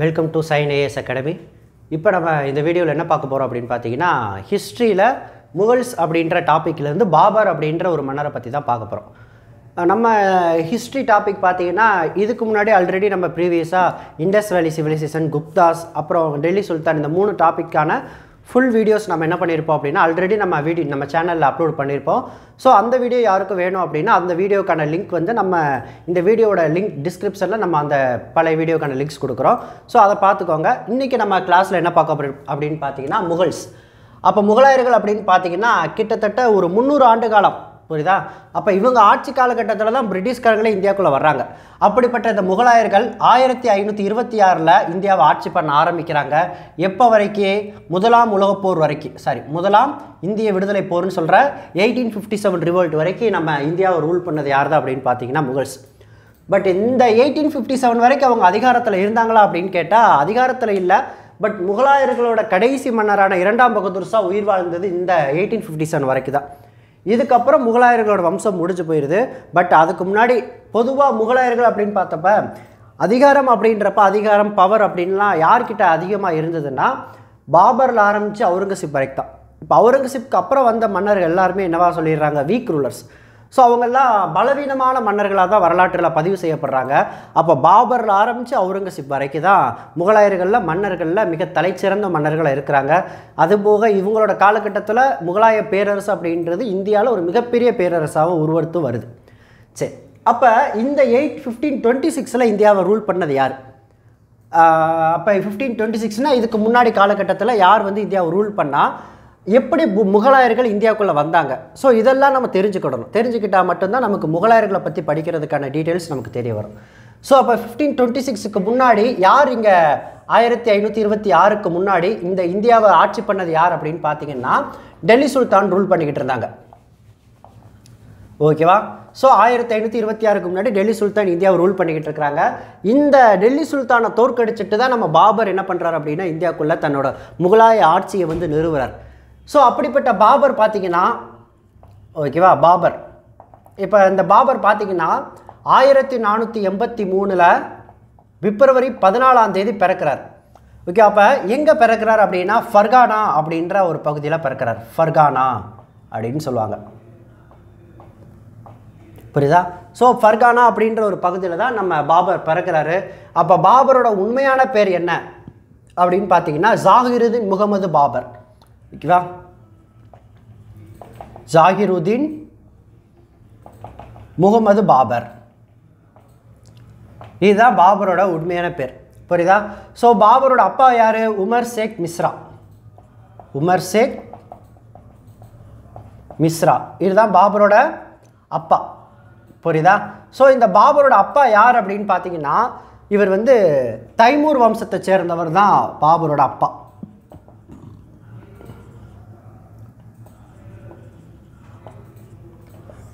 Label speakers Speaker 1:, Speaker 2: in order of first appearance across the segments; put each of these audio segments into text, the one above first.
Speaker 1: welcome to sign AS academy இப்போ நம்ம இந்த வீடியோவில் என்ன பார்க்க போகிறோம் அப்படின்னு பார்த்தீங்கன்னா ஹிஸ்ட்ரியில் முகல்ஸ் அப்படின்ற டாப்பிக்லேருந்து பாபர் அப்படின்ற ஒரு மன்னரை பற்றி தான் பார்க்க போகிறோம் நம்ம ஹிஸ்ட்ரி டாபிக் பார்த்தீங்கன்னா இதுக்கு முன்னாடி ஆல்ரெடி நம்ம ப்ரீவியஸாக இண்டஸ் வேலி சிவிலைசேஷன் குப்தாஸ் அப்புறம் டெல்லி சுல்தான் இந்த மூணு டாப்பிக்கான ஃபுல் வீடியோஸ் நம்ம என்ன பண்ணியிருப்போம் அப்படின்னா ஆல்ரெடி நம்ம வீடியோ நம்ம சேனலில் அப்லோட் பண்ணியிருப்போம் ஸோ அந்த வீடியோ யாருக்கு வேணும் அப்படின்னா அந்த வீடியோக்கான லிங்க் வந்து நம்ம இந்த வீடியோட லிங்க் டிஸ்கிரிப்ஷனில் நம்ம அந்த பழைய வீடியோக்கான லிங்க்ஸ் கொடுக்குறோம் ஸோ அதை பார்த்துக்கோங்க இன்றைக்கி நம்ம கிளாஸில் என்ன பார்க்க அப்படின்னு பார்த்தீங்கன்னா முகல்ஸ் அப்போ முகலாயர்கள் அப்படின்னு பார்த்தீங்கன்னா கிட்டத்தட்ட ஒரு முந்நூறு ஆண்டு காலம் புரியுதா அப்போ இவங்க ஆட்சி காலகட்டத்தில் தான் பிரிட்டிஷ்காரங்களே இந்தியாவுக்குள்ளே வர்றாங்க அப்படிப்பட்ட இந்த முகலாயர்கள் ஆயிரத்தி ஐநூற்றி இருபத்தி ஆறில் இந்தியாவை ஆட்சி பண்ண ஆரம்பிக்கிறாங்க எப்போ வரைக்கும் முதலாம் உலகப்போர் வரைக்கும் சாரி முதலாம் இந்திய விடுதலை போர்னு சொல்கிற எயிட்டீன் ஃபிஃப்டி செவன் ரிவோல்ட் வரைக்கும் நம்ம இந்தியாவை ரூல் பண்ணது யார் தான் அப்படின்னு பார்த்தீங்கன்னா முகல்ஸ் பட் இந்த எயிட்டீன் ஃபிஃப்டி செவன் வரைக்கும் அவங்க அதிகாரத்தில் இருந்தாங்களா அப்படின்னு கேட்டால் அதிகாரத்தில் இல்லை பட் முகலாயர்களோட கடைசி மன்னரான இரண்டாம் பகதூர் ஷா உயிர் வாழ்ந்தது இந்த எயிட்டீன் ஃபிஃப்டி செவன் வரைக்கும் தான் இதுக்கப்புறம் முகலாயர்களோட வம்சம் முடிஞ்சு போயிடுது பட் அதுக்கு முன்னாடி பொதுவாக முகலாயர்கள் அப்படின்னு பார்த்தப்ப அதிகாரம் அப்படின்றப்ப அதிகாரம் பவர் அப்படின்லாம் யார்கிட்ட அதிகமாக இருந்ததுன்னா பாபரில் ஆரம்பித்து அவுரங்கசீப் வரைக்கும் தான் இப்போ அவுரங்கசீப்க்கு அப்புறம் வந்த மன்னர்கள் எல்லாருமே என்னவா சொல்லிடுறாங்க வீக் ரூலர்ஸ் ஸோ அவங்கெல்லாம் பலவீனமான மன்னர்களாக தான் வரலாற்றில் பதிவு செய்யப்படுறாங்க அப்போ பாபரில் ஆரம்பித்து அவுரங்கசீப் வரைக்கும் தான் முகலாயர்களில் மன்னர்களில் மிக தலைச்சிறந்த மன்னர்களாக இருக்கிறாங்க அதுபோக இவங்களோட காலகட்டத்தில் முகலாய பேரரசு அப்படின்றது இந்தியாவில் ஒரு மிகப்பெரிய பேரரசாக உருவெடுத்து வருது சரி அப்போ இந்த எயிட் ஃபிஃப்டீன் டுவெண்ட்டி சிக்ஸில் இந்தியாவை ரூல் பண்ணது யார் அப்போ ஃபிஃப்டீன் டுவெண்ட்டி சிக்ஸ்னால் இதுக்கு முன்னாடி காலகட்டத்தில் யார் வந்து இந்தியாவை ரூல் பண்ணால் எப்படி முகலாயர்கள் இந்தியாவுக்குள்ளே வந்தாங்க ஸோ இதெல்லாம் நம்ம தெரிஞ்சுக்கிடணும் தெரிஞ்சுக்கிட்டால் மட்டும்தான் நமக்கு முகலாயர்களை பற்றி படிக்கிறதுக்கான டீட்டெயில்ஸ் நமக்கு தெரிய வரும் ஸோ அப்போ ஃபிஃப்டீன் டுவெண்ட்டி சிக்ஸுக்கு முன்னாடி யார் இங்கே ஆயிரத்தி ஐநூற்றி இருபத்தி ஆறுக்கு முன்னாடி இந்த இந்தியாவை ஆட்சி பண்ணது யார் அப்படின்னு பார்த்தீங்கன்னா டெல்லி சுல்தான் ரூல் பண்ணிக்கிட்டு இருந்தாங்க ஓகேவா ஸோ ஆயிரத்தி ஐநூற்றி இருபத்தி ஆறுக்கு முன்னாடி டெல்லி சுல்தான் இந்தியாவை ரூல் பண்ணிக்கிட்டு இருக்கிறாங்க இந்த டெல்லி சுல்தானை தோற்கடிச்சிட்டு தான் நம்ம பாபர் என்ன பண்ணுறாரு அப்படின்னா இந்தியாவுக்குள்ளே தன்னோட முகலாய ஆட்சியை வந்து நிறுவுறார் ஸோ அப்படிப்பட்ட பாபர் பார்த்தீங்கன்னா ஓகேவா பாபர் இப்போ இந்த பாபர் பார்த்திங்கன்னா ஆயிரத்தி நானூற்றி எண்பத்தி மூணில் பிப்ரவரி பதினாலாம் தேதி பிறக்கிறார் ஓகே அப்போ எங்கே பிறக்கிறார் அப்படின்னா ஃபர்கானா அப்படின்ற ஒரு பகுதியில் பிறக்கிறார் ஃபர்கானா அப்படின்னு சொல்லுவாங்க புரியுதா ஸோ ஃபர்கானா அப்படின்ற ஒரு பகுதியில் தான் நம்ம பாபர் பிறக்கிறாரு அப்போ பாபரோட உண்மையான பேர் என்ன அப்படின்னு பார்த்தீங்கன்னா ஜாகிருதீன் முகமது பாபர் ஓகேவா ஜாகிருதீன் முகமது பாபர் இதுதான் பாபரோட உண்மையான பேர் புரியுதா ஸோ பாபரோட அப்பா யார் உமர் ஷேக் மிஸ்ரா உமர் ஷேக் மிஸ்ரா இதுதான் பாபரோட அப்பா புரியுதா ஸோ இந்த பாபரோட அப்பா யார் அப்படின்னு பார்த்தீங்கன்னா இவர் வந்து தைமூர் வம்சத்தை சேர்ந்தவர் தான் பாபரோட அப்பா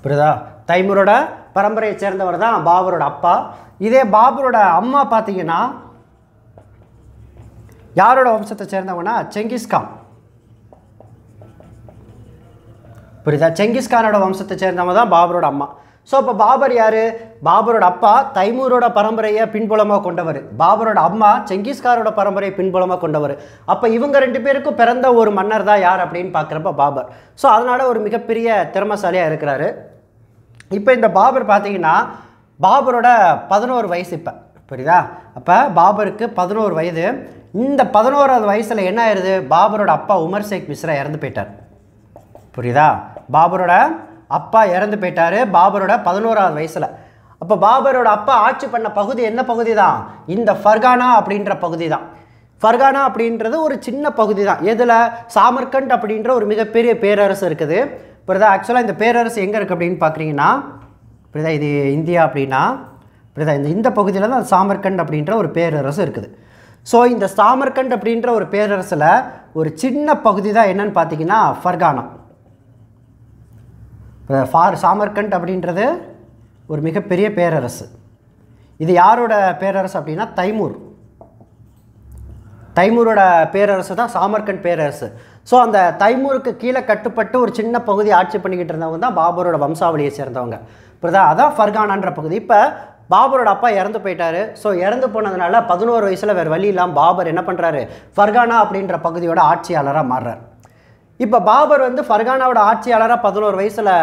Speaker 1: புரியுதா தைமூரோட பரம்பரையை சேர்ந்தவர் தான் பாபரோட அப்பா இதே பாபரோட அம்மா பார்த்தீங்கன்னா யாரோட வம்சத்தை சேர்ந்தவங்கன்னா செங்கிஸ்கான் புரியுதா செங்கிஸ்கானோட வம்சத்தை சேர்ந்தவங்க தான் பாபரோட அம்மா ஸோ இப்போ பாபர் யார் பாபரோட அப்பா தைமூரோட பரம்பரையை பின்புலமாக கொண்டவர் பாபரோட அம்மா செங்கிஸ்காரோட பரம்பரையை பின்புலமாக கொண்டவர் அப்போ இவங்க ரெண்டு பேருக்கும் பிறந்த ஒரு மன்னர் தான் யார் அப்படின்னு பார்க்குறப்ப பாபர் ஸோ அதனால் ஒரு மிகப்பெரிய திறமசாலியாக இருக்கிறாரு இப்போ இந்த பாபர் பார்த்தீங்கன்னா பாபரோட பதினோரு வயசு இப்போ புரியுதா அப்போ பாபருக்கு பதினோரு வயது இந்த பதினோராவது வயசில் என்ன ஆயிடுது பாபரோட அப்பா உமர் ஷேக் மிஸ்ரா இறந்து போயிட்டார் புரியுதா பாபரோட அப்பா இறந்து போயிட்டார் பாபரோட பதினோராவது வயசில் அப்போ பாபரோட அப்பா ஆட்சி பண்ண பகுதி என்ன பகுதி தான் இந்த ஃபர்கானா அப்படின்ற பகுதி தான் ஃபர்கானா அப்படின்றது ஒரு சின்ன பகுதி தான் எதில் சாமர்கண்ட் அப்படின்ற ஒரு மிகப்பெரிய பேரரசு இருக்குது புரியுதா ஆக்சுவலாக இந்த பேரரசு எங்கே இருக்குது அப்படின்னு பார்க்குறீங்கன்னா புரியுதா இது இந்தியா அப்படின்னா புரியுதா இந்த இந்த பகுதியில் தான் சாமர்கண்ட் அப்படின்ற ஒரு பேரரசு இருக்குது ஸோ இந்த சாமர்கண்ட் அப்படின்ற ஒரு பேரரசில் ஒரு சின்ன பகுதி தான் என்னன்னு பார்த்தீங்கன்னா ஃபர்கானா ஃபார் சாமர்கண்ட் அப்படின்றது ஒரு மிகப்பெரிய பேரரசு இது யாரோட பேரரசு அப்படின்னா தைமூர் தைமூரோட பேரரசு தான் சாமர்கண்ட் பேரரசு ஸோ அந்த தைமூருக்கு கீழே கட்டுப்பட்டு ஒரு சின்ன பகுதி ஆட்சி பண்ணிக்கிட்டு இருந்தவங்க தான் பாபரோட வம்சாவளியை சேர்ந்தவங்க தான் அதான் ஃபர்கானான்ற பகுதி இப்போ பாபரோட அப்பா இறந்து போயிட்டாரு ஸோ இறந்து போனதுனால பதினோரு வயசில் வேறு வழி இல்லாமல் பாபர் என்ன பண்ணுறாரு ஃபர்கானா அப்படின்ற பகுதியோட ஆட்சியாளராக மாறுறார் இப்போ பாபர் வந்து ஃபர்கானாவோட ஆட்சியாளராக பதினோரு வயசில்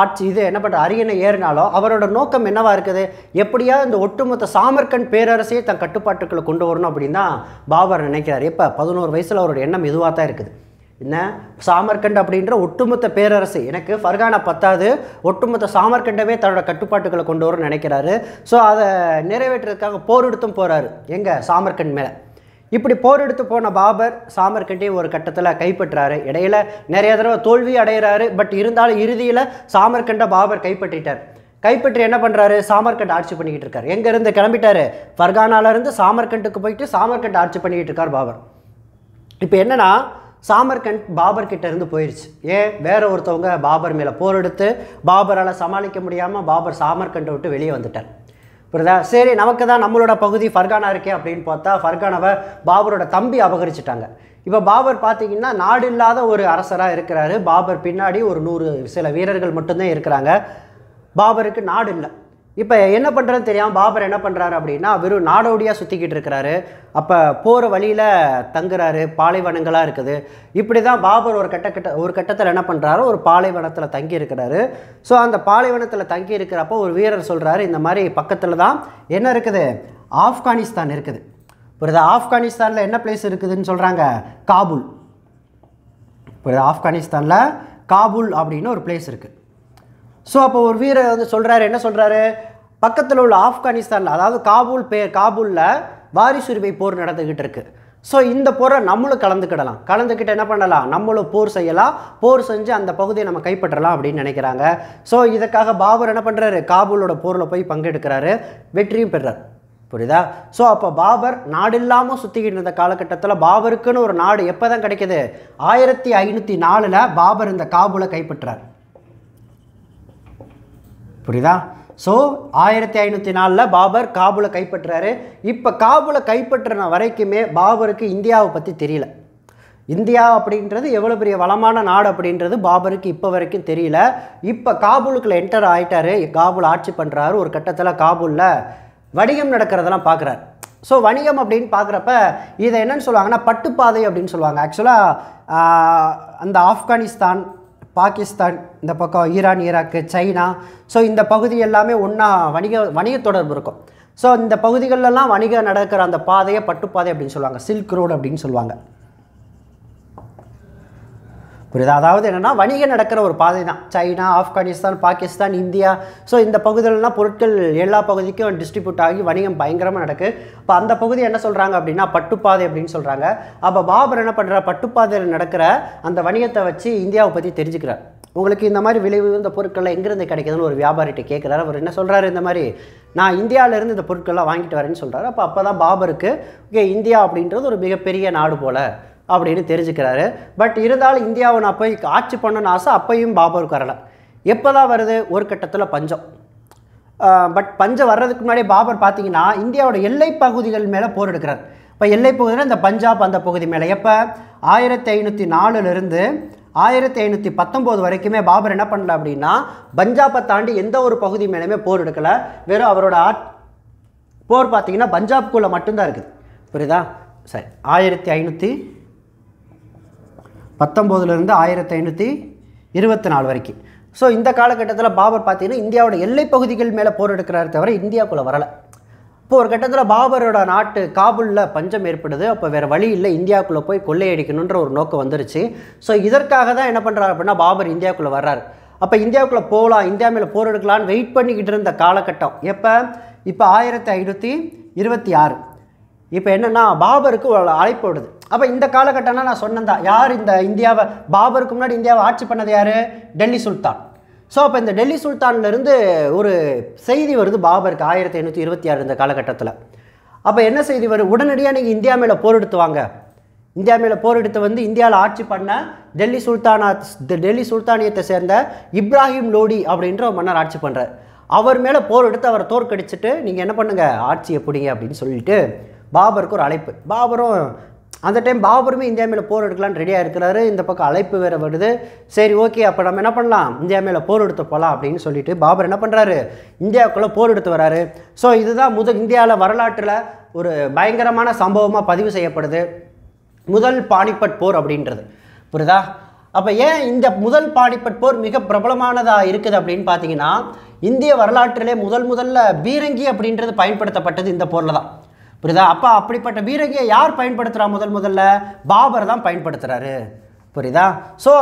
Speaker 1: ஆட்சி இது என்ன பண்ணுற அரியணை ஏறினாலும் அவரோட நோக்கம் என்னவா இருக்குது எப்படியா இந்த ஒட்டுமொத்த சாமர்கண்ட் பேரரசையே தன் கட்டுப்பாட்டுக்குள்ளே கொண்டு வரணும் அப்படின்னா பாபர் நினைக்கிறார் இப்போ பதினோரு வயசில் அவரோட எண்ணம் இதுவாக தான் இருக்குது என்ன சாமர்கண்ட் அப்படின்ற ஒட்டுமொத்த பேரரசு எனக்கு ஃபர்கானா பத்தாது ஒட்டுமொத்த சாமர்கண்டவே தன்னோட கட்டுப்பாட்டுகளை கொண்டு வரும்னு நினைக்கிறாரு ஸோ அதை நிறைவேற்றுறதுக்காக போர் எடுத்தும் போகிறாரு எங்கே சாமர்கண்ட் மேலே இப்படி போர் எடுத்து போன பாபர் சாமர்கண்டே ஒரு கட்டத்தில் கைப்பற்றாரு இடையில நிறைய தடவை தோல்வி அடைகிறாரு பட் இருந்தாலும் இறுதியில் சாமர்கண்டை பாபர் கைப்பற்றிட்டார் கைப்பற்றி என்ன பண்ணுறாரு சாமர்கண்ட் ஆட்சி பண்ணிக்கிட்டு இருக்கார் எங்கேருந்து கிளம்பிட்டாரு ஃபர்கானாலேருந்து சாமர்கண்டுக்கு போயிட்டு சாமர்கண்ட் ஆட்சி பண்ணிக்கிட்டு இருக்கார் பாபர் இப்போ என்னென்னா சாமர்கண்ட் பாபர் இருந்து போயிடுச்சு ஏன் வேற ஒருத்தவங்க பாபர் மேலே போர் எடுத்து பாபரால் சமாளிக்க முடியாமல் பாபர் சாமர்கண்டை விட்டு வெளியே வந்துட்டார் புரியுதா சரி நமக்கு தான் நம்மளோட பகுதி ஃபர்கானா இருக்கே அப்படின்னு பார்த்தா ஃபர்கானாவை பாபரோட தம்பி அபகரிச்சிட்டாங்க இப்போ பாபர் பார்த்தீங்கன்னா நாடு இல்லாத ஒரு அரசராக இருக்கிறாரு பாபர் பின்னாடி ஒரு நூறு சில வீரர்கள் மட்டும்தான் இருக்கிறாங்க பாபருக்கு நாடு இல்லை இப்போ என்ன பண்ணுறதுன்னு தெரியாமல் பாபர் என்ன பண்ணுறாரு அப்படின்னா வெறும் நாடோடியாக சுற்றிக்கிட்டு இருக்கிறாரு அப்போ போகிற வழியில் தங்குறாரு பாலைவனங்களாக இருக்குது இப்படி தான் பாபர் ஒரு கட்ட கட்ட ஒரு கட்டத்தில் என்ன பண்ணுறாரு ஒரு பாலைவனத்தில் தங்கி இருக்கிறாரு ஸோ அந்த பாலைவனத்தில் தங்கி இருக்கிறப்போ ஒரு வீரர் சொல்கிறாரு இந்த மாதிரி பக்கத்தில் தான் என்ன இருக்குது ஆப்கானிஸ்தான் இருக்குது இப்போ ஆப்கானிஸ்தானில் என்ன பிளேஸ் இருக்குதுன்னு சொல்கிறாங்க காபூல் இப்போ ஆப்கானிஸ்தானில் காபூல் அப்படின்னு ஒரு பிளேஸ் இருக்குது ஸோ அப்போ ஒரு வீரர் வந்து சொல்கிறாரு என்ன சொல்கிறாரு பக்கத்தில் உள்ள ஆப்கானிஸ்தானில் அதாவது காபூல் பே காபூலில் வாரிசுரிமை போர் நடந்துக்கிட்டு இருக்குது ஸோ இந்த போரை நம்மளும் கலந்துக்கிடலாம் கலந்துக்கிட்டு என்ன பண்ணலாம் நம்மளும் போர் செய்யலாம் போர் செஞ்சு அந்த பகுதியை நம்ம கைப்பற்றலாம் அப்படின்னு நினைக்கிறாங்க ஸோ இதுக்காக பாபர் என்ன பண்ணுறாரு காபூலோட போரில் போய் பங்கெடுக்கிறாரு வெற்றியும் பெறார் புரியுதா ஸோ அப்போ பாபர் நாடு இல்லாமல் சுற்றிக்கிட்டு இருந்த காலகட்டத்தில் பாபருக்குன்னு ஒரு நாடு எப்போ தான் கிடைக்கிது ஆயிரத்தி ஐநூற்றி நாலில் பாபர் இந்த காபூலை கைப்பற்றார் புரியுதா ஸோ ஆயிரத்தி ஐநூற்றி நாலில் பாபர் காபூலை கைப்பற்றுறாரு இப்போ காபூலை கைப்பற்றின வரைக்குமே பாபருக்கு இந்தியாவை பற்றி தெரியல இந்தியா அப்படின்றது எவ்வளோ பெரிய வளமான நாடு அப்படின்றது பாபருக்கு இப்போ வரைக்கும் தெரியல இப்போ காபூலுக்குள்ள என்டர் ஆகிட்டாரு காபூல் ஆட்சி பண்ணுறாரு ஒரு கட்டத்தில் காபூலில் வணிகம் நடக்கிறதெல்லாம் பார்க்குறாரு ஸோ வணிகம் அப்படின்னு பார்க்குறப்ப இதை என்னென்னு சொல்லுவாங்கன்னா பட்டுப்பாதை அப்படின்னு சொல்லுவாங்க ஆக்சுவலாக அந்த ஆப்கானிஸ்தான் பாகிஸ்தான் இந்த பக்கம் ஈரான் ஈராக்கு சைனா ஸோ இந்த பகுதி எல்லாமே ஒன்றா வணிக வணிக தொடர்பு இருக்கும் ஸோ இந்த பகுதிகளெல்லாம் வணிகம் நடக்கிற அந்த பாதையை பட்டுப்பாதை அப்படின்னு சொல்லுவாங்க சில்க் ரோடு அப்படின்னு சொல்லுவாங்க புரியுது அதாவது என்னென்னா வணிகம் நடக்கிற ஒரு பாதை தான் China Afghanistan Pakistan India so இந்த பகுதியிலலாம் பொருட்கள் எல்லா பகுதிக்கும் டிஸ்ட்ரிபியூட் ஆகி வணிகம் பயங்கரமாக நடக்கு இப்போ அந்த பகுதி என்ன சொல்கிறாங்க அப்படின்னா பட்டுப்பாதை அப்படின்னு சொல்கிறாங்க அப்போ பாபர் என்ன பண்ணுற பட்டுப்பாதையில் நடக்கிற அந்த வணிகத்தை வச்சு இந்தியாவை பற்றி தெரிஞ்சுக்கிறார் உங்களுக்கு இந்த மாதிரி விலை உயர்ந்த பொருட்கள்லாம் எங்கேருந்து கிடைக்குதுன்னு ஒரு வியாபாரிகிட்ட கேட்குறாரு அவர் என்ன சொல்கிறாரு இந்த மாதிரி நான் இந்தியாவிலேருந்து இந்த பொருட்கள்லாம் வாங்கிட்டு வரேன்னு சொல்கிறாரு அப்போ அப்போ தான் பாபருக்கு ஓகே இந்தியா அப்படின்றது ஒரு மிகப்பெரிய நாடு போல் அப்படின்னு தெரிஞ்சுக்கிறாரு பட் இருந்தாலும் இந்தியாவை நான் போய் ஆட்சி பண்ணணும்னு ஆசை அப்பையும் பாபருக்கு வரலை எப்போ தான் வருது ஒரு கட்டத்தில் பஞ்சம் பட் பஞ்சம் வர்றதுக்கு முன்னாடி பாபர் பார்த்தீங்கன்னா இந்தியாவோட எல்லை பகுதிகள் மேலே போர் எடுக்கிறார் இப்போ எல்லை பகுதியில் இந்த பஞ்சாப் அந்த பகுதி மேலே எப்போ ஆயிரத்தி ஐநூற்றி நாலுலேருந்து ஆயிரத்தி ஐநூற்றி பத்தொம்போது வரைக்குமே பாபர் என்ன பண்ணல அப்படின்னா பஞ்சாப்பை தாண்டி எந்த ஒரு பகுதி மேலேயுமே போர் எடுக்கலை வெறும் அவரோட ஆட் போர் பார்த்தீங்கன்னா பஞ்சாப்குள்ளே மட்டும்தான் இருக்குது புரியுதா சரி ஆயிரத்தி ஐநூற்றி பத்தொம்போதுலேருந்து ஆயிரத்தி ஐநூற்றி இருபத்தி நாலு வரைக்கும் ஸோ இந்த காலகட்டத்தில் பாபர் பார்த்தீங்கன்னா இந்தியாவோட பகுதிகள் மேலே போர் எடுக்கிறாரு தவிர இந்தியாவுக்குள்ளே வரலை இப்போ ஒரு கட்டத்தில் பாபரோட நாட்டு காபூலில் பஞ்சம் ஏற்படுது அப்போ வேறு வழி இல்லை இந்தியாவுக்குள்ளே போய் கொள்ளையடிக்கணுன்ற ஒரு நோக்கம் வந்துருச்சு ஸோ இதற்காக தான் என்ன பண்ணுறாரு அப்படின்னா பாபர் இந்தியாவுக்குள்ளே வர்றாரு அப்போ இந்தியாவுக்குள்ளே போகலாம் இந்தியா மேலே போர் எடுக்கலான்னு வெயிட் பண்ணிக்கிட்டு இருந்த காலகட்டம் எப்போ இப்போ ஆயிரத்தி ஐநூற்றி இருபத்தி ஆறு இப்போ என்னென்னா பாபருக்கு அழைப்பு விடுது அப்போ இந்த காலகட்டம்னா நான் சொன்னேன் தான் யார் இந்த இந்தியாவை பாபருக்கு முன்னாடி இந்தியாவை ஆட்சி பண்ணது யார் டெல்லி சுல்தான் ஸோ அப்போ இந்த டெல்லி சுல்தான்லேருந்து ஒரு செய்தி வருது பாபருக்கு ஆயிரத்தி எண்ணூற்றி இருபத்தி ஆறு இந்த காலகட்டத்தில் அப்போ என்ன செய்தி வரும் உடனடியாக நீங்கள் இந்தியா மேலே போர் எடுத்துவாங்க இந்தியா மேலே போர் எடுத்து வந்து இந்தியாவில் ஆட்சி பண்ண டெல்லி சுல்தானா டெல்லி சுல்தானியத்தை சேர்ந்த இப்ராஹிம் லோடி அப்படின்ற ஒரு மன்னர் ஆட்சி பண்ணுறார் அவர் மேலே போர் எடுத்து அவரை தோற்கடிச்சிட்டு நீங்கள் என்ன பண்ணுங்கள் ஆட்சியை பிடிங்க அப்படின்னு சொல்லிட்டு பாபருக்கு ஒரு அழைப்பு பாபரும் அந்த டைம் பாபருமே இந்தியா மேலே போர் எடுக்கலான்னு ரெடியாக இருக்கிறாரு இந்த பக்கம் அழைப்பு வேறு வருது சரி ஓகே அப்போ நம்ம என்ன பண்ணலாம் இந்தியா மேலே போர் எடுத்து போகலாம் அப்படின்னு சொல்லிட்டு பாபர் என்ன பண்ணுறாரு இந்தியாவுக்குள்ளே போர் எடுத்து வராரு ஸோ இதுதான் முத இந்தியாவில் வரலாற்றில் ஒரு பயங்கரமான சம்பவமாக பதிவு செய்யப்படுது முதல் பாணிப்பட் போர் அப்படின்றது புரியுதா அப்போ ஏன் இந்த முதல் பானிபட் போர் மிக பிரபலமானதாக இருக்குது அப்படின்னு பார்த்தீங்கன்னா இந்திய வரலாற்றிலே முதல் முதல்ல பீரங்கி அப்படின்றது பயன்படுத்தப்பட்டது இந்த போரில் தான் புரியுதா அப்போ அப்படிப்பட்ட பீரங்கியை யார் பயன்படுத்துகிறா முதல் முதல்ல பாபர் தான் பயன்படுத்துகிறாரு புரியுதா ஸோ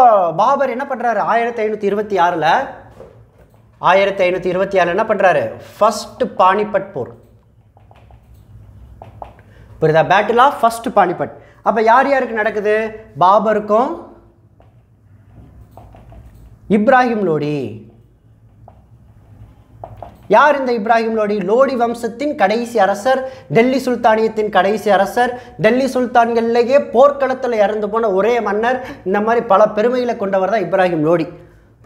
Speaker 1: பாபர் என்ன பண்ணுறாரு ஆயிரத்தி ஐநூற்றி இருபத்தி ஆறில் ஆயிரத்தி ஐநூற்றி இருபத்தி ஆறில் என்ன பண்ணுறாரு ஃபஸ்ட்டு பானிபட் போர் புரியுதா பேட்டில் ஆஃப் ஃபஸ்ட் பானிபட் அப்போ யார் யாருக்கு நடக்குது பாபருக்கும் இப்ராஹிம் லோடி யார் இந்த இப்ராஹிம் லோடி லோடி வம்சத்தின் கடைசி அரசர் டெல்லி சுல்தானியத்தின் கடைசி அரசர் டெல்லி சுல்தான்கள்லேயே போர்க்களத்தில் இறந்து போன ஒரே மன்னர் இந்த மாதிரி பல பெருமைகளை கொண்டவர் தான் இப்ராஹிம் லோடி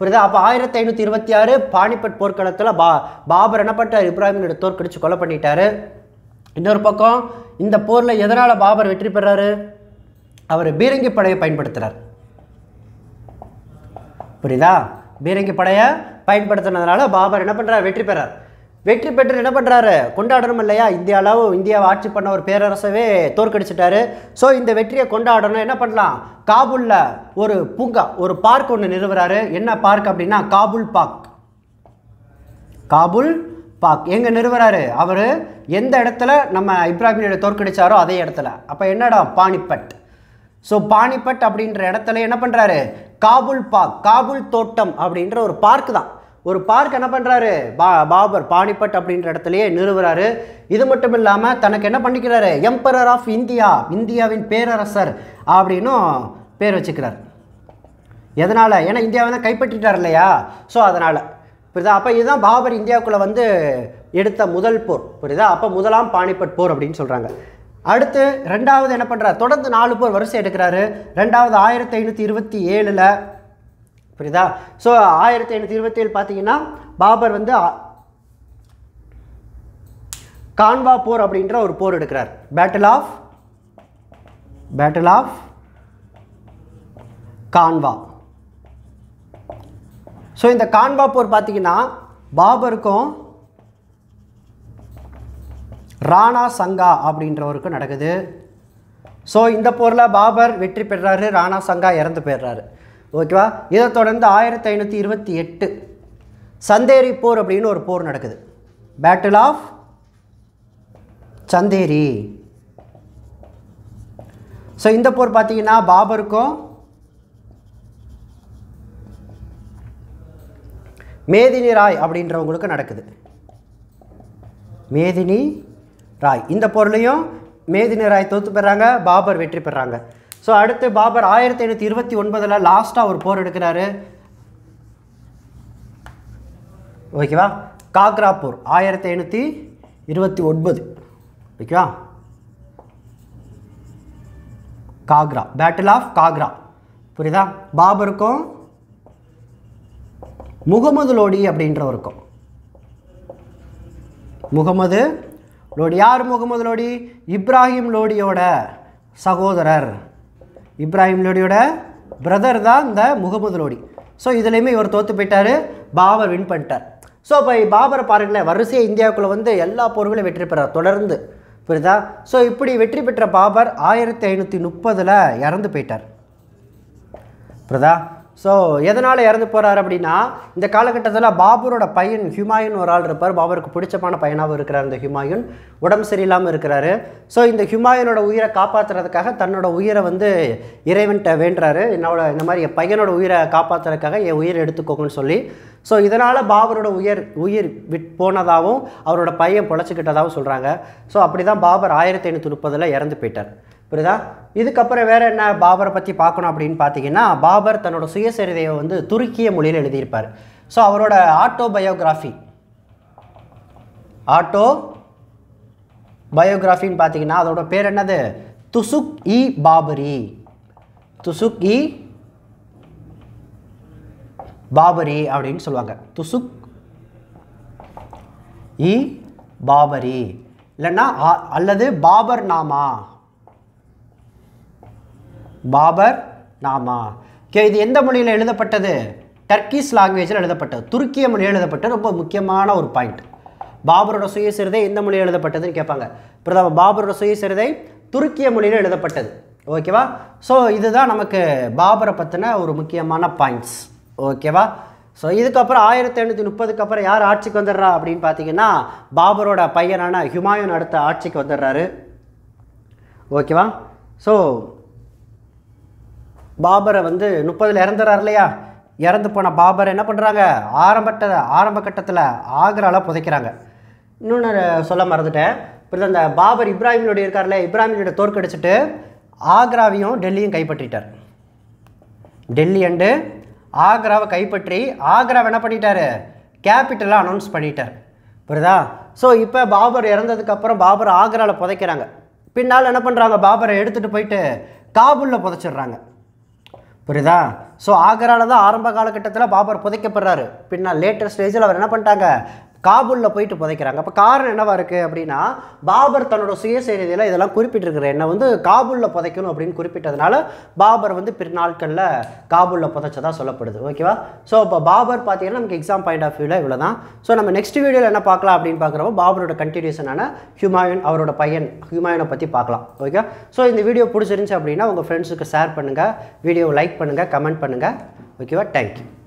Speaker 1: புரியுதா அப்போ ஆயிரத்தி ஐநூற்றி இருபத்தி ஆறு பானிபட் போர்க்களத்தில் பா பாபர் என்னப்பட்டார் பண்ணிட்டார் தோற்கடிச்சு கொலை பண்ணிட்டாரு இன்னொரு பக்கம் இந்த போரில் எதனால் பாபர் வெற்றி பெறாரு அவர் பீரங்கி படையை பயன்படுத்துகிறார் புரியுதா பீரங்கி படையை பயன்படுத்தினதுனால பாபர் என்ன பண்ணுறார் வெற்றி பெறார் வெற்றி பெற்று என்ன பண்ணுறாரு கொண்டாடணும் இல்லையா இந்தியாவில் இந்தியாவை ஆட்சி பண்ண ஒரு பேரரசவே தோற்கடிச்சிட்டாரு ஸோ இந்த வெற்றியை கொண்டாடணும் என்ன பண்ணலாம் காபூலில் ஒரு பூங்கா ஒரு பார்க் ஒன்று நிறுவுறாரு என்ன பார்க் அப்படின்னா காபூல் பார்க் காபூல் பார்க் எங்கே நிறுவுறாரு அவர் எந்த இடத்துல நம்ம இப்ராஹிமியோட தோற்கடிச்சாரோ அதே இடத்துல அப்போ என்னடா பாணிப்பட் ஸோ பானிப்பட் அப்படின்ற இடத்துல என்ன பண்ணுறாரு காபூல் பார்க் காபூல் தோட்டம் அப்படின்ற ஒரு பார்க் தான் ஒரு பார்க் என்ன பண்ணுறாரு பா பாபர் பானிபட் அப்படின்ற இடத்துலையே நிறுவுறாரு இது மட்டும் இல்லாமல் தனக்கு என்ன பண்ணிக்கிறாரு எம்பரர் ஆஃப் இந்தியா இந்தியாவின் பேரரசர் அப்படின்னும் பேர் வச்சுக்கிறார் எதனால் ஏன்னா இந்தியாவை தான் கைப்பற்றிட்டார் இல்லையா ஸோ அதனால் புரியுதா அப்போ இதுதான் பாபர் இந்தியாவுக்குள்ளே வந்து எடுத்த முதல் போர் புரியுதா அப்போ முதலாம் பானிபட் போர் அப்படின்னு சொல்கிறாங்க அடுத்து ரெண்டாவது என்ன பண்ணுறாரு தொடர்ந்து நாலு போர் வரிசை எடுக்கிறாரு ரெண்டாவது ஆயிரத்தி ஐநூற்றி இருபத்தி ஏழில் புரியுதா ஸோ ஆயிரத்தி எண்ணூற்றி இருபத்தி ஏழு பார்த்தீங்கன்னா பாபர் வந்து கான்வா போர் அப்படின்ற ஒரு போர் எடுக்கிறார் battle of battle of Khanwa so இந்த கான்வா போர் பார்த்தீங்கன்னா பாபருக்கும் ராணா சங்கா அப்படின்றவருக்கும் நடக்குது ஸோ இந்த போரில் பாபர் வெற்றி பெறாரு ராணா சங்கா இறந்து போயிடுறாரு ஓகேவா இதை தொடர்ந்து ஆயிரத்தி ஐநூற்றி இருபத்தி எட்டு சந்தேரி போர் அப்படின்னு ஒரு போர் நடக்குது பேட்டில் ஆஃப் சந்தேரி ஸோ இந்த போர் பார்த்தீங்கன்னா பாபருக்கும் மேதினி ராய் அப்படின்றவங்களுக்கு நடக்குது மேதினி ராய் இந்த பொருளையும் மேதினி ராய் தோற்று பெறாங்க பாபர் வெற்றி பெறாங்க ஸோ அடுத்து பாபர் ஆயிரத்தி ஐநூற்றி இருபத்தி ஒன்பதில் லாஸ்ட்டாக ஒரு போர் எடுக்கிறாரு ஓகேவா காக்ரா போர் ஆயிரத்தி ஐநூற்றி இருபத்தி ஒன்பது ஓகேவா காக்ரா பேட்டில் ஆஃப் காக்ரா புரியுதா பாபருக்கும் முகமது லோடி அப்படின்றவருக்கும் முகமது லோடி யார் முகமது லோடி இப்ராஹிம் லோடியோட சகோதரர் இப்ராஹிம் லோடியோட பிரதர் தான் இந்த முகமது லோடி ஸோ இதுலேயுமே இவர் தோற்று போயிட்டார் பாபர் வின் பண்ணிட்டார் ஸோ இப்போ பாபரை பாருங்களேன் வரிசையை இந்தியாவுக்குள்ளே வந்து எல்லா போர்களும் வெற்றி பெறார் தொடர்ந்து புரியுதா ஸோ இப்படி வெற்றி பெற்ற பாபர் ஆயிரத்தி ஐநூற்றி முப்பதில் இறந்து போயிட்டார் புரியுதா ஸோ எதனால் இறந்து போகிறார் அப்படின்னா இந்த காலகட்டத்தில் பாபரோட பையன் ஹிமாயுன் ஒரு ஆள் இருப்பார் பாபருக்கு பிடிச்சமான பையனாகவும் இருக்கிறார் இந்த ஹுமாயூன் உடம்பு சரியில்லாமல் இருக்கிறாரு ஸோ இந்த ஹிமாயுனோட உயிரை காப்பாற்றுறதுக்காக தன்னோட உயிரை வந்து இறைவன்கிட்ட வேண்டுறாரு என்னோட இந்த மாதிரி என் பையனோட உயிரை காப்பாற்றுறதுக்காக என் உயிரை எடுத்துக்கோங்கன்னு சொல்லி ஸோ இதனால் பாபரோட உயிர் உயிர் விட் போனதாகவும் அவரோட பையன் பொழைச்சிக்கிட்டதாகவும் சொல்கிறாங்க ஸோ அப்படி தான் பாபர் ஆயிரத்தி ஐநூற்றி முப்பதில் இறந்து போயிட்டார் புரியுதா இதுக்கப்புறம் வேறு என்ன பாபரை பற்றி பார்க்கணும் அப்படின்னு பார்த்தீங்கன்னா பாபர் தன்னோட சுயசரிதையை வந்து துருக்கிய மொழியில் எழுதியிருப்பார் ஸோ அவரோட ஆட்டோ பயோகிராஃபி ஆட்டோ பயோகிராஃபின்னு பார்த்தீங்கன்னா அதோட பேர் என்னது துசுக் இ பாபரி துசுக் இ பாபரி அப்படின்னு சொல்லுவாங்க துசுக் இ பாபரி இல்லைன்னா அல்லது பாபர் நாமா பாபர் நாமா கே இது எந்த மொழியில் எழுதப்பட்டது டர்க்கிஸ் லாங்குவேஜில் எழுதப்பட்டது துருக்கிய மொழியில் எழுதப்பட்ட ரொம்ப முக்கியமான ஒரு பாயிண்ட் பாபரோட சுயசிரதை எந்த மொழியில் எழுதப்பட்டதுன்னு கேட்பாங்க பிரதம பாபரோட சுயசிறுதை துருக்கிய மொழியில் எழுதப்பட்டது ஓகேவா ஸோ இதுதான் நமக்கு பாபரை பற்றின ஒரு முக்கியமான பாயிண்ட்ஸ் ஓகேவா ஸோ இதுக்கப்புறம் ஆயிரத்தி எழுநூற்றி முப்பதுக்கு அப்புறம் யார் ஆட்சிக்கு வந்துடுறா அப்படின்னு பார்த்தீங்கன்னா பாபரோட பையனான ஹுமாயூன் அடுத்த ஆட்சிக்கு வந்துடுறாரு ஓகேவா ஸோ பாபரை வந்து முப்பதில் இறந்துறார் இல்லையா இறந்து போன பாபரை என்ன பண்ணுறாங்க ஆரம்பட்ட ஆரம்ப கட்டத்தில் ஆக்ராவில் புதைக்கிறாங்க இன்னொன்று சொல்ல மறந்துட்டேன் இப்போ அந்த பாபர் இப்ராஹிமினுடைய இருக்கார்ல இப்ராஹிமினுடைய தோற்கடிச்சிட்டு ஆக்ராவையும் டெல்லியும் கைப்பற்றிட்டார் டெல்லி அண்டு ஆக்ராவை கைப்பற்றி ஆக்ராவை என்ன பண்ணிட்டார் கேபிட்டலாக அனௌன்ஸ் பண்ணிட்டார் புரியுதா ஸோ இப்போ பாபர் இறந்ததுக்கப்புறம் பாபர் ஆக்ராவில் புதைக்கிறாங்க பின்னால் என்ன பண்ணுறாங்க பாபரை எடுத்துகிட்டு போயிட்டு காபூலில் புதைச்சிடுறாங்க புரியுதா ஸோ ஆக்ராவில் தான் ஆரம்ப காலகட்டத்தில் பாபர் புதைக்கப்படுறாரு பின்னால் லேட்டர் ஸ்டேஜில் அவர் என்ன பண்ணிட்டாங்க காபூலில் போயிட்டு புதைக்கிறாங்க அப்போ காரணம் என்னவாக இருக்குது அப்படின்னா பாபர் தன்னோட சுயசரிதையில் இதெல்லாம் குறிப்பிட்டிருக்கிற என்ன வந்து காபூலில் புதைக்கணும் அப்படின்னு குறிப்பிட்டதுனால பாபர் வந்து பிற்நாட்களில் காபூலில் புதைச்சதாக சொல்லப்படுது ஓகேவா ஸோ இப்போ பாபர் பார்த்தீங்கன்னா நமக்கு எக்ஸாம் பாயிண்ட் ஆஃப் வியூவில் இவ்வளோ தான் ஸோ நம்ம நெக்ஸ்ட் வீடியோவில் என்ன பார்க்கலாம் அப்படின்னு பார்க்குறப்போ பாபரோட கண்டினியூஷனான ஹியூமாயன் அவரோட பையன் ஹியூமாயனை பற்றி பார்க்கலாம் ஓகே ஸோ இந்த வீடியோ பிடிச்சிருந்துச்சு அப்படின்னா உங்கள் ஃப்ரெண்ட்ஸுக்கு ஷேர் பண்ணுங்கள் வீடியோவை லைக் பண்ணுங்கள் கமெண்ட் பண்ணுங்கள் ஓகேவா தேங்க்யூ